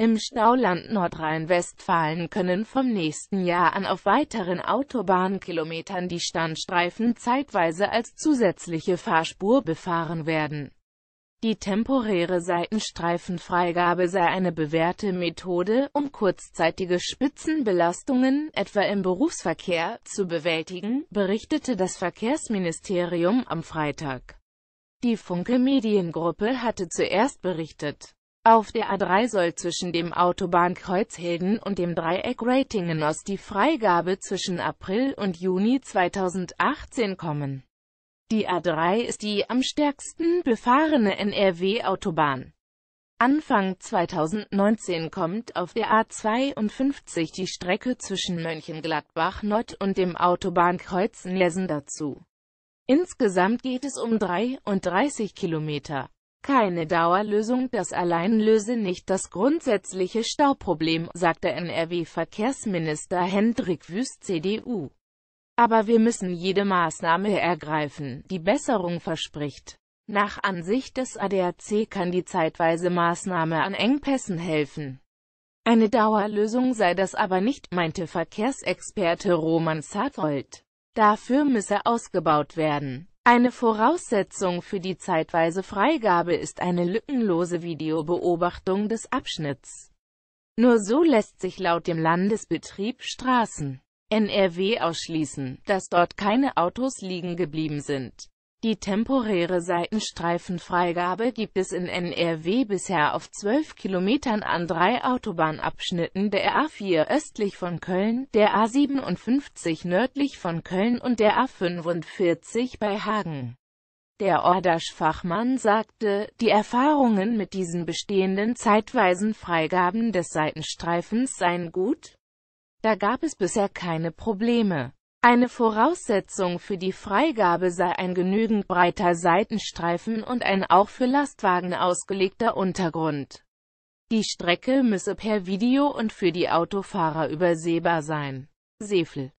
Im Stauland Nordrhein-Westfalen können vom nächsten Jahr an auf weiteren Autobahnkilometern die Standstreifen zeitweise als zusätzliche Fahrspur befahren werden. Die temporäre Seitenstreifenfreigabe sei eine bewährte Methode, um kurzzeitige Spitzenbelastungen, etwa im Berufsverkehr, zu bewältigen, berichtete das Verkehrsministerium am Freitag. Die Funke Mediengruppe hatte zuerst berichtet. Auf der A3 soll zwischen dem Autobahnkreuz Hilden und dem Dreieck Ratingen Ost die Freigabe zwischen April und Juni 2018 kommen. Die A3 ist die am stärksten befahrene NRW-Autobahn. Anfang 2019 kommt auf der A52 die Strecke zwischen Mönchengladbach Nord und dem Autobahnkreuz Niesen dazu. Insgesamt geht es um 33 Kilometer. Keine Dauerlösung, das allein löse nicht das grundsätzliche Stauproblem, sagte NRW-Verkehrsminister Hendrik Wüst CDU. Aber wir müssen jede Maßnahme ergreifen, die Besserung verspricht. Nach Ansicht des ADAC kann die zeitweise Maßnahme an Engpässen helfen. Eine Dauerlösung sei das aber nicht, meinte Verkehrsexperte Roman Zarthold. Dafür müsse ausgebaut werden. Eine Voraussetzung für die zeitweise Freigabe ist eine lückenlose Videobeobachtung des Abschnitts. Nur so lässt sich laut dem Landesbetrieb Straßen NRW ausschließen, dass dort keine Autos liegen geblieben sind. Die temporäre Seitenstreifenfreigabe gibt es in NRW bisher auf 12 Kilometern an drei Autobahnabschnitten der A4 östlich von Köln, der A57 nördlich von Köln und der A45 bei Hagen. Der Ordasch-Fachmann sagte, die Erfahrungen mit diesen bestehenden zeitweisen Freigaben des Seitenstreifens seien gut, da gab es bisher keine Probleme. Eine Voraussetzung für die Freigabe sei ein genügend breiter Seitenstreifen und ein auch für Lastwagen ausgelegter Untergrund. Die Strecke müsse per Video und für die Autofahrer übersehbar sein. Sefel